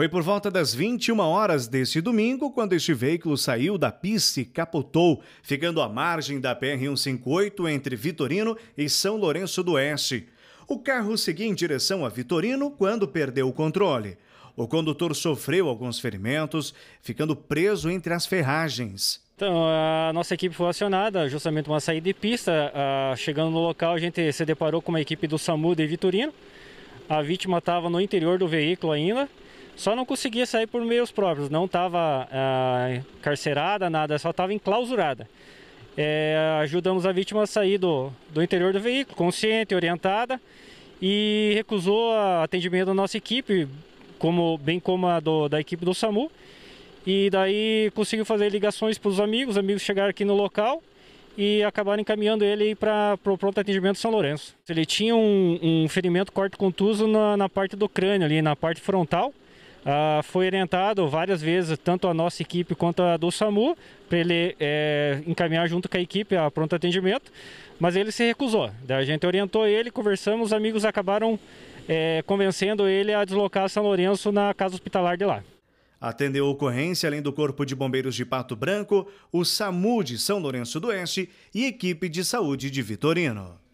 Foi por volta das 21 horas deste domingo quando este veículo saiu da pista e capotou, ficando à margem da PR-158 entre Vitorino e São Lourenço do Oeste. O carro seguia em direção a Vitorino quando perdeu o controle. O condutor sofreu alguns ferimentos, ficando preso entre as ferragens. Então, a nossa equipe foi acionada, justamente uma saída de pista. Ah, chegando no local, a gente se deparou com uma equipe do SAMU de Vitorino. A vítima estava no interior do veículo ainda. Só não conseguia sair por meios próprios, não estava ah, nada, só estava enclausurada. É, ajudamos a vítima a sair do, do interior do veículo, consciente, orientada, e recusou atendimento da nossa equipe, como, bem como a do, da equipe do SAMU. E daí conseguiu fazer ligações para os amigos, amigos chegaram aqui no local e acabaram encaminhando ele para o pronto atendimento de São Lourenço. Ele tinha um, um ferimento corte contuso na, na parte do crânio, ali na parte frontal, Uh, foi orientado várias vezes, tanto a nossa equipe quanto a do SAMU, para ele é, encaminhar junto com a equipe a pronto atendimento, mas ele se recusou. Daí a gente orientou ele, conversamos, os amigos acabaram é, convencendo ele a deslocar São Lourenço na casa hospitalar de lá. Atendeu a ocorrência, além do Corpo de Bombeiros de Pato Branco, o SAMU de São Lourenço do Oeste e equipe de saúde de Vitorino.